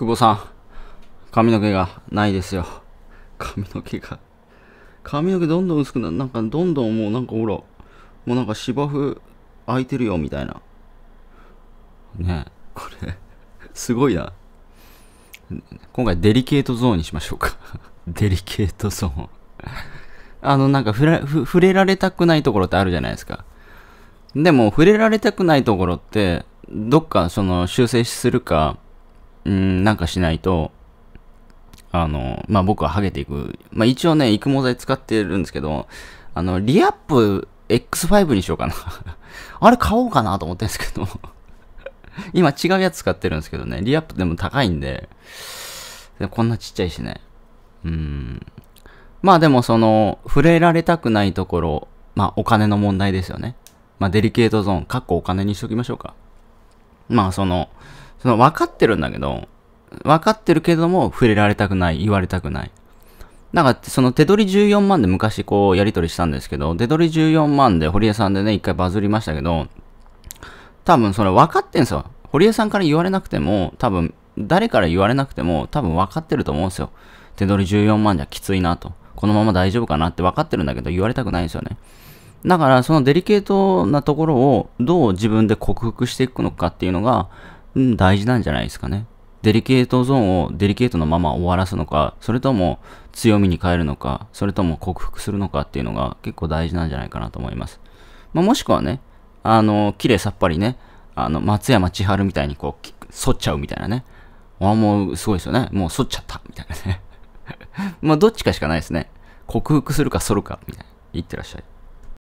久保さん、髪の毛がないですよ。髪の毛が。髪の毛どんどん薄くなる。なんかどんどんもうなんかほら、もうなんか芝生空いてるよみたいな。ねえ、これすごいな。今回デリケートゾーンにしましょうかデリケートゾーンあの、なんか触れ触れられたくないところってあるじゃないですか。でも、触れられたくないところって、どっかその修正するか、うん、なんかしないと、あの、まあ、僕はハゲていく。まあ、一応ね、育毛剤使ってるんですけど、あの、リアップ X5 にしようかな あれ買おうかなと思ってるんですけど 今違うやつ使ってるんですけどね、リアップでも高いんで、でこんなちっちゃいしね。うん。まあでもその、触れられたくないところ、まあお金の問題ですよね。まあデリケートゾーン、かっこお金にしときましょうか。まあその、その分かってるんだけど、分かってるけども触れられたくない、言われたくない。なんか、その手取り14万で昔こうやり取りしたんですけど、手取り14万で堀江さんでね、一回バズりましたけど、多分それ分かってんすよ。堀江さんから言われなくても、多分誰から言われなくても、多分分かってると思うんですよ。手取り14万じゃきついなと。このまま大丈夫かなって分かってるんだけど、言われたくないんですよね。だから、そのデリケートなところをどう自分で克服していくのかっていうのが、うん、大事なんじゃないですかね。デリケートゾーンをデリケートのまま終わらすのか、それとも強みに変えるのか、それとも克服するのかっていうのが結構大事なんじゃないかなと思います。まあ、もしくはね、あの、綺麗さっぱりね、あの、松山千春みたいにこう、反っちゃうみたいなね。あもうすごいですよね。もう反っちゃったみたいなね。まあ、どっちかしかないですね。克服するか反るかみたいな。いってらっしゃい。